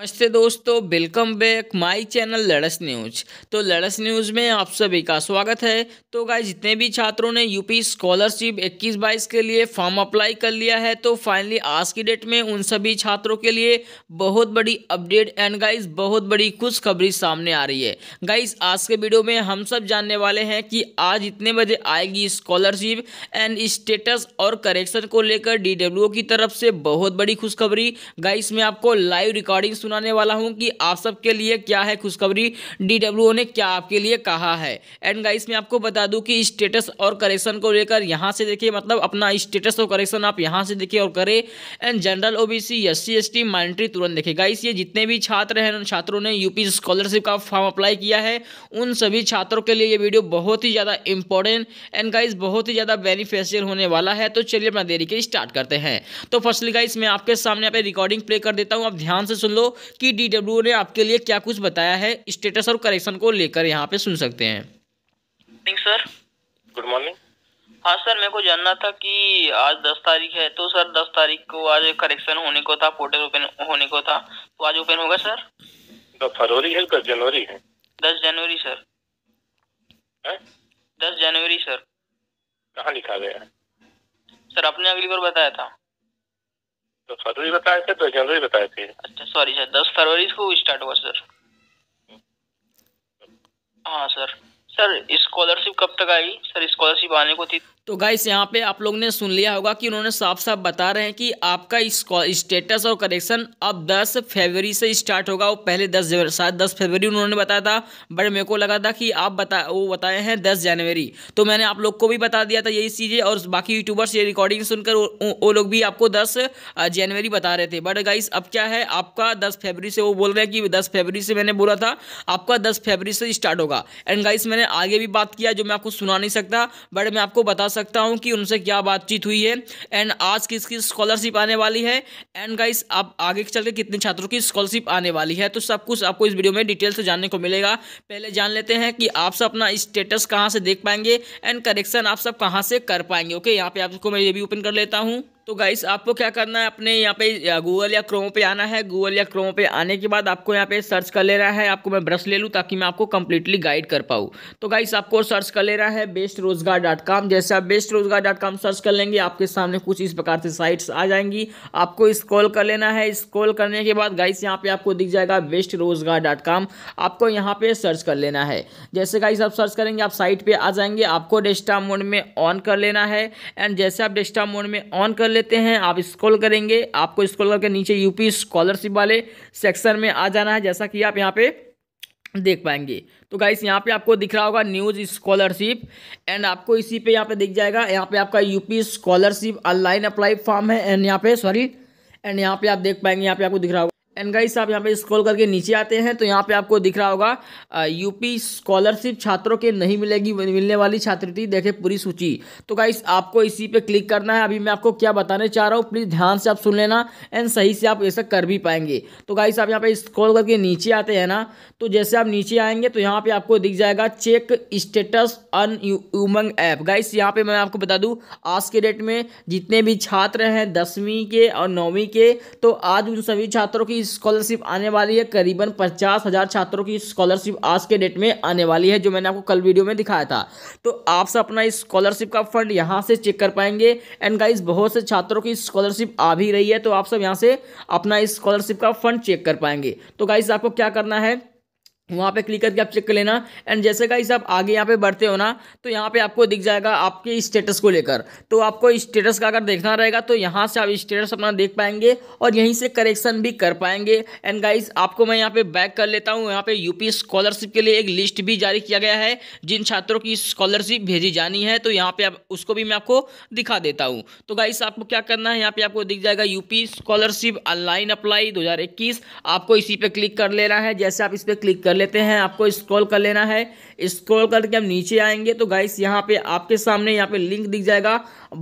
नमस्ते दोस्तों welcome back my channel लड़स न्यूज तो लड़स न्यूज में आप सभी का स्वागत है तो गाय जितने भी छात्रों ने यूपी स्कॉलरशिप 21 बाईस के लिए फॉर्म अप्लाई कर लिया है तो फाइनली आज की डेट में उन सभी छात्रों के लिए बहुत बड़ी अपडेट एंड गाइस बहुत बड़ी खुशखबरी सामने आ रही है गाइज आज के वीडियो में हम सब जानने वाले हैं कि आज इतने बजे आएगी स्कॉलरशिप एंड स्टेटस और करेक्शन को लेकर डी की तरफ से बहुत बड़ी खुशखबरी गाइस में आपको लाइव रिकॉर्डिंग सुनाने वाला हूँ कि आप सबके लिए क्या है खुशखबरी डी ने क्या आपके लिए कहा है एंड गाइस मैं आपको बता दूँ कि स्टेटस और करेक्शन को लेकर यहाँ से देखिए मतलब अपना स्टेटस और करेक्शन आप यहाँ से देखिए और करें and general O B C S C S T minority तुरंत देखिए गाइस ये जितने भी छात्र हैं उन छात्रों ने यूपी स्कॉलरशिप का फॉर्म अप्लाई किया है उन सभी छात्रों के लिए ये वीडियो बहुत ही ज़्यादा इंपॉर्टेंट एंड गाइस बहुत ही ज़्यादा बेनिफिशियल होने वाला है तो चलिए अपना देरी के स्टार्ट करते हैं तो फर्स्टली गाइस मैं आपके सामने यहाँ पे रिकॉर्डिंग प्ले कर देता हूँ आप ध्यान से सुन लो कि डी ने आपके लिए क्या कुछ बताया है स्टेटस और करेक्शन को लेकर यहाँ पे सुन सकते हैं सर गुड मॉर्निंग हाँ सर मेरे को जानना था कि आज दस तारीख है तो सर दस तारीख को आज करेक्शन होने को था पोर्टल ओपन होने को था तो आज ओपन होगा सर दस तो फरवरी है दस जनवरी है दस जनवरी सर है? दस जनवरी सर कहाँ लिखा गया है सर आपने अगली बार बताया था फरवरी बताए थे दस जनवरी बताए थे अच्छा सॉरी सर दस फरवरी को स्टार्ट हुआ सर हम्म। हाँ सर सर स्कॉलरशिप कब तक आएगी सर स्कॉलरशिप आने को थी तो गाइस यहाँ पे आप लोग ने सुन लिया होगा कि उन्होंने साफ साफ बता रहे हैं कि आपका स्टेटस और करेक्शन अब 10 फरवरी से स्टार्ट होगा वो पहले 10 शायद 10 फरवरी उन्होंने बताया था बट मेरे को लगा था कि आप बता वो बताए हैं 10 जनवरी तो मैंने आप लोग को भी बता दिया था यही चीज़ें और बाकी यूट्यूबर्स ये रिकॉर्डिंग सुनकर वो लोग भी आपको दस जनवरी बता रहे थे बट गाइस अब क्या है आपका दस फरवरी से वो बोल रहे हैं कि दस फरवरी से मैंने बोला था आपका दस फरवरी से स्टार्ट होगा एंड गाइस मैंने उन्होंने आगे भी बात किया जो मैं आपको सुना नहीं सकता बट मैं आपको बता सकता हूँ कि उनसे क्या बातचीत हुई है एंड आज किसकी स्कॉलरशिप आने वाली है एंड गाइस आप आगे चल के कितने छात्रों की स्कॉलरशिप आने वाली है तो सब कुछ आपको इस वीडियो में डिटेल से जानने को मिलेगा पहले जान लेते हैं कि आप सब अपना स्टेटस कहाँ से देख पाएंगे एंड करेक्शन आप सब कहाँ से कर पाएंगे ओके यहाँ पे आपको मैं ये भी ओपन कर लेता हूँ तो गाइस आपको क्या करना है अपने यहाँ पे गूगल या क्रोम पे आना है गूगल या क्रोम पे आने के बाद आपको यहाँ पे सर्च कर लेना है आपको मैं ब्रश ले लूँ ताकि मैं आपको कंप्लीटली गाइड कर पाऊँ तो गाइस आपको सर्च कर लेना है बेस्ट रोजगार डॉट कॉम जैसे आप बेस्ट रोजगार डॉट कॉम सर्च कर लेंगे आपके सामने कुछ इस प्रकार से साइट्स आ जाएंगी आपको स्क्रॉल कर लेना है स्क्रॉल करने के बाद गाइस यहाँ पे आपको दिख जाएगा बेस्ट रोजगार डॉट कॉम आपको यहाँ पे सर्च कर लेना है जैसे गाइस आप सर्च करेंगे आप साइट पर आ जाएंगे आपको डेस्टा मोड में ऑन कर लेना है एंड जैसे आप डेस्टा मोड में ऑन कर लेते हैं आप स्क्रॉल करेंगे आपको स्क्रॉल करके नीचे यूपी स्कॉलरशिप वाले सेक्शन में आ जाना है जैसा कि आप यहाँ पे देख पाएंगे तो गाइस यहाँ पे आपको दिख रहा होगा न्यूज स्कॉलरशिप एंड आपको इसी पे यहाँ पे दिख जाएगा यहाँ पे आपका UP scholarship online apply form है एंड यहाँ पे सॉरी एंड यहाँ पे आप देख पाएंगे यहाँ पे आपको दिख रहा होगा एंड गाइस आप यहाँ पे स्क्रॉल करके नीचे आते हैं तो यहाँ पे आपको दिख रहा होगा यूपी स्कॉलरशिप छात्रों के नहीं मिलेगी मिलने वाली छात्रवृत्ति देखें पूरी सूची तो गाइस आपको इसी पे क्लिक करना है अभी मैं आपको क्या बताने चाह रहा हूँ प्लीज़ ध्यान से आप सुन लेना एंड सही से आप ऐसा कर भी पाएंगे तो गाइस आप यहाँ पर स्क्रॉल करके नीचे आते हैं ना तो जैसे आप नीचे आएंगे तो यहाँ पर आपको दिख जाएगा check status on Umang app guys यहाँ पर मैं आपको बता दूँ आज के डेट में जितने भी छात्र हैं दसवीं के और नौवीं के तो आज उन सभी छात्रों की की स्कॉलरशिप आने वाली है करीबन पचास हज़ार छात्रों की स्कॉलरशिप आज के डेट में आने वाली है जो मैंने आपको कल वीडियो में दिखाया था तो आप सब अपना स्कॉलरशिप का फंड यहाँ से चेक कर पाएंगे एंड गाइज बहुत से छात्रों की स्कॉलरशिप आ भी रही है तो आप सब यहाँ से अपना स्कॉलरशिप का फंड चेक कर पाएंगे तो गाइज आपको क्या करना है वहाँ पे क्लिक करके आप चेक कर लेना एंड जैसे का आप आगे यहाँ पे बढ़ते हो ना तो यहाँ पे आपको दिख जाएगा आपके स्टेटस को लेकर तो आपको स्टेटस का अगर देखना रहेगा तो यहाँ से आप स्टेटस अपना देख पाएंगे और यहीं से करेक्शन भी कर पाएंगे एंड गाइज आपको मैं यहाँ पे बैक कर लेता हूँ यहाँ पे यूपी स्कॉलरशिप के लिए एक लिस्ट भी जारी किया गया है जिन छात्रों की स्कॉलरशिप भेजी जानी है तो यहाँ पर आप उसको भी मैं आपको दिखा देता हूँ तो गाइस आपको क्या करना है यहाँ पर आपको दिख जाएगा यूपी स्कॉलरशिप ऑनलाइन अप्लाई दो आपको इसी पर क्लिक कर लेना है जैसे आप इस पर क्लिक कर कर लेते हैं आपको स्क्रॉल कर लेना है स्क्रॉल करके हम नीचे आएंगे तो गाइस यहाँ पे आपके सामने यहाँ पे लिंक दिख जाएगा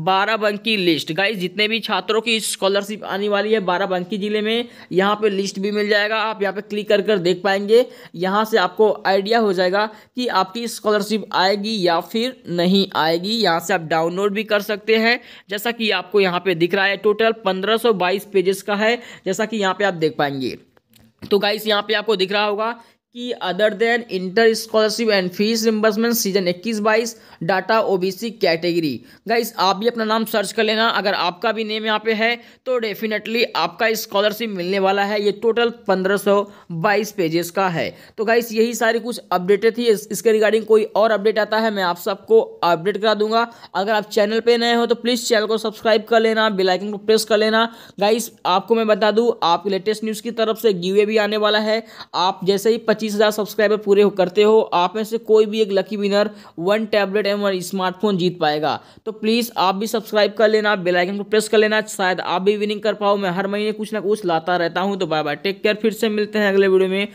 बारह बंकी लिस्ट गाइस जितने भी छात्रों की स्कॉलरशिप आने वाली है बारह बंकी जिले में यहाँ पे लिस्ट भी मिल जाएगा आप यहाँ पे क्लिक कर कर देख पाएंगे यहाँ से आपको आइडिया हो जाएगा कि आपकी स्कॉलरशिप आएगी या फिर नहीं आएगी यहाँ से आप डाउनलोड भी कर सकते हैं जैसा कि आपको यहाँ पे दिख रहा है टोटल पंद्रह पेजेस का है जैसा कि यहाँ पे आप देख पाएंगे तो गाइस यहाँ पे आपको दिख रहा होगा कि other than inter scholarship and fees reimbursement season 21 बाईस डाटा ओबीसी कैटेगरी गाइस आप भी अपना नाम सर्च कर लेना अगर आपका भी नेम यहाँ पे है तो डेफिनेटली आपका स्कॉलरशिप मिलने वाला है ये टोटल 1522 पेजेस का है तो गाइस यही सारी कुछ अपडेटेड थी इस, इसके रिगार्डिंग कोई और अपडेट आता है मैं आप सबको अपडेट करा दूंगा अगर आप चैनल पर नए हो तो प्लीज़ चैनल को सब्सक्राइब कर लेना बिलाइकन को प्रेस कर लेना गाइस आपको मैं बता दूँ आपकी लेटेस्ट न्यूज़ की तरफ से गिवे भी आने वाला है आप जैसे ही पच्चीस हज़ार सब्सक्राइबर पूरे करते हो आप में से कोई भी एक लकी विनर वन टैबलेट एवं वन स्मार्टफोन जीत पाएगा तो प्लीज़ आप भी सब्सक्राइब कर लेना बेल आइकन को प्रेस कर लेना शायद आप भी विनिंग कर पाओ मैं हर महीने कुछ ना कुछ लाता रहता हूँ तो बाय बाय टेक केयर फिर से मिलते हैं अगले वीडियो में